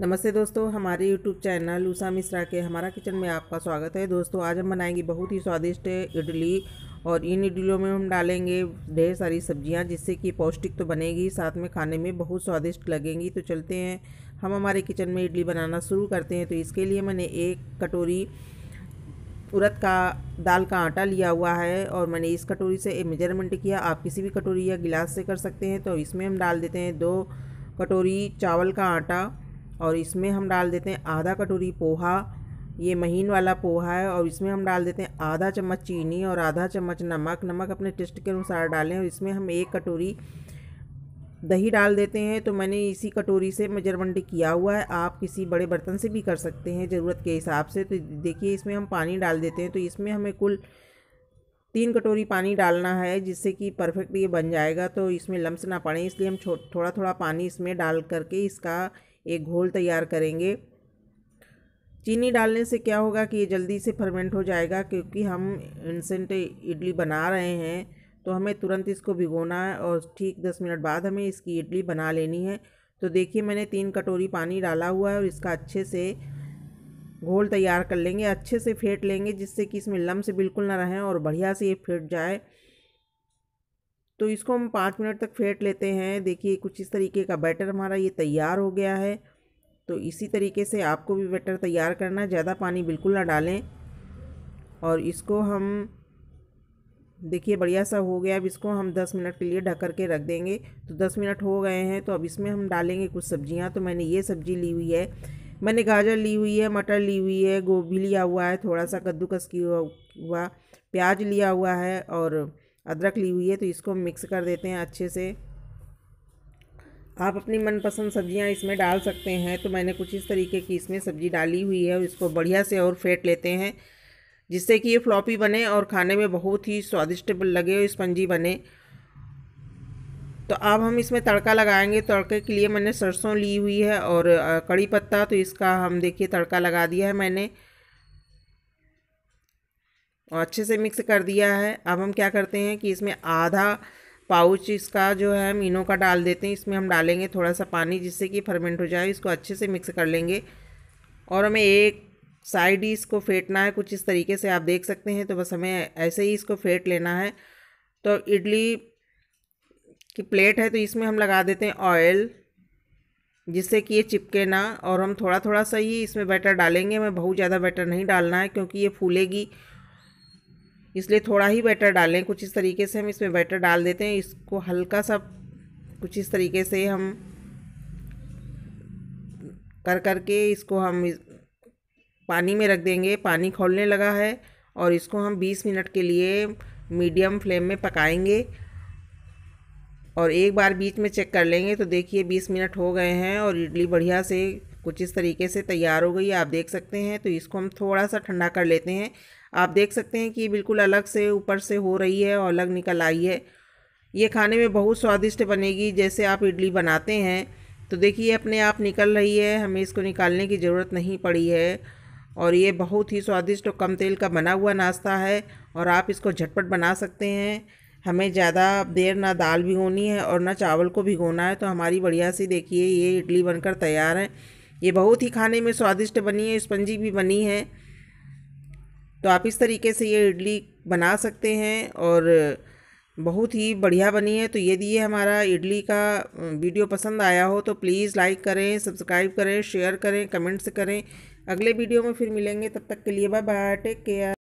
नमस्ते दोस्तों हमारे यूट्यूब चैनल उषा मिश्रा के हमारा किचन में आपका स्वागत है दोस्तों आज हम बनाएंगे बहुत ही स्वादिष्ट इडली और इन इडलियों में हम डालेंगे ढेर सारी सब्जियां जिससे कि पौष्टिक तो बनेगी साथ में खाने में बहुत स्वादिष्ट लगेंगी तो चलते हैं हम हमारे किचन में इडली बनाना शुरू करते हैं तो इसके लिए मैंने एक कटोरी उड़द का दाल का आटा लिया हुआ है और मैंने इस कटोरी से मेजरमेंट किया आप किसी भी कटोरी या गिलास से कर सकते हैं तो इसमें हम डाल देते हैं दो कटोरी चावल का आटा और इसमें हम डाल देते हैं आधा कटोरी पोहा ये महीन वाला पोहा है और इसमें हम डाल देते हैं आधा चम्मच चीनी और आधा चम्मच नमक नमक अपने टेस्ट के अनुसार डालें और इसमें हम एक कटोरी दही डाल देते हैं तो मैंने इसी कटोरी से मजरबंडी किया हुआ है आप किसी बड़े बर्तन से भी कर सकते हैं ज़रूरत के हिसाब से तो देखिए इसमें हम पानी डाल देते हैं तो इसमें हमें कुल तीन कटोरी पानी डालना है जिससे कि परफेक्ट ये बन जाएगा तो इसमें लम्स ना पड़े इसलिए हम थोड़ा थोड़ा पानी इसमें डाल करके इसका एक घोल तैयार करेंगे चीनी डालने से क्या होगा कि ये जल्दी से फर्मेंट हो जाएगा क्योंकि हम इंसेंट इडली बना रहे हैं तो हमें तुरंत इसको भिगोना है और ठीक दस मिनट बाद हमें इसकी इडली बना लेनी है तो देखिए मैंने तीन कटोरी पानी डाला हुआ है और इसका अच्छे से घोल तैयार कर लेंगे अच्छे से फेंट लेंगे जिससे कि इसमें लम्ब से बिल्कुल ना रहें और बढ़िया से ये फेंट जाए तो इसको हम पाँच मिनट तक फेंट लेते हैं देखिए कुछ इस तरीके का बैटर हमारा ये तैयार हो गया है तो इसी तरीके से आपको भी बैटर तैयार करना ज़्यादा पानी बिल्कुल ना डालें और इसको हम देखिए बढ़िया सा हो गया अब इसको हम 10 मिनट के लिए ढक कर के रख देंगे तो 10 मिनट हो गए हैं तो अब इसमें हम डालेंगे कुछ सब्जियां तो मैंने ये सब्जी ली हुई है मैंने गाजर ली हुई है मटर ली हुई है गोभी लिया हुआ है थोड़ा सा कद्दूकस किया हुआ प्याज लिया हुआ है और अदरक ली हुई है तो इसको मिक्स कर देते हैं अच्छे से आप अपनी मनपसंद सब्जियां इसमें डाल सकते हैं तो मैंने कुछ इस तरीके की इसमें सब्जी डाली हुई है और इसको बढ़िया से और फेंट लेते हैं जिससे कि ये फ्लॉपी बने और खाने में बहुत ही स्वादिष्ट लगे और स्पंजी बने तो अब हम इसमें तड़का लगाएंगे तड़के के लिए मैंने सरसों ली हुई है और कड़ी पत्ता तो इसका हम देखिए तड़का लगा दिया है मैंने और अच्छे से मिक्स कर दिया है अब हम क्या करते हैं कि इसमें आधा पाउच इसका जो है हम इनो का डाल देते हैं इसमें हम डालेंगे थोड़ा सा पानी जिससे कि फर्मेंट हो जाए इसको अच्छे से मिक्स कर लेंगे और हमें एक साइड ही इसको फेंटना है कुछ इस तरीके से आप देख सकते हैं तो बस हमें ऐसे ही इसको फेंट लेना है तो इडली की प्लेट है तो इसमें हम लगा देते हैं ऑयल जिससे कि ये चिपके ना और हम थोड़ा थोड़ा सा ही इसमें बैटर डालेंगे हमें बहुत ज़्यादा बैटर नहीं डालना है क्योंकि ये फूलेगी इसलिए थोड़ा ही बैटर डालें कुछ इस तरीके से हम इसमें बैटर डाल देते हैं इसको हल्का सा कुछ इस तरीके से हम कर कर करके इसको हम पानी में रख देंगे पानी खोलने लगा है और इसको हम 20 मिनट के लिए मीडियम फ्लेम में पकाएंगे और एक बार बीच में चेक कर लेंगे तो देखिए 20 मिनट हो गए हैं और इडली बढ़िया से कुछ इस तरीके से तैयार हो गई आप देख सकते हैं तो इसको हम थोड़ा सा ठंडा कर लेते हैं आप देख सकते हैं कि बिल्कुल अलग से ऊपर से हो रही है और अलग निकल आई है ये खाने में बहुत स्वादिष्ट बनेगी जैसे आप इडली बनाते हैं तो देखिए अपने आप निकल रही है हमें इसको निकालने की ज़रूरत नहीं पड़ी है और ये बहुत ही स्वादिष्ट और कम तेल का बना हुआ नाश्ता है और आप इसको झटपट बना सकते हैं हमें ज़्यादा देर ना दाल भिगोनी है और ना चावल को भिगोना है तो हमारी बढ़िया सी देखिए ये इडली बनकर तैयार है ये बहुत ही खाने में स्वादिष्ट बनी है स्पंजी भी बनी है तो आप इस तरीके से ये इडली बना सकते हैं और बहुत ही बढ़िया बनी है तो यदि ये हमारा इडली का वीडियो पसंद आया हो तो प्लीज़ लाइक करें सब्सक्राइब करें शेयर करें कमेंट्स करें अगले वीडियो में फिर मिलेंगे तब तक के लिए बाय बाय टेक केयर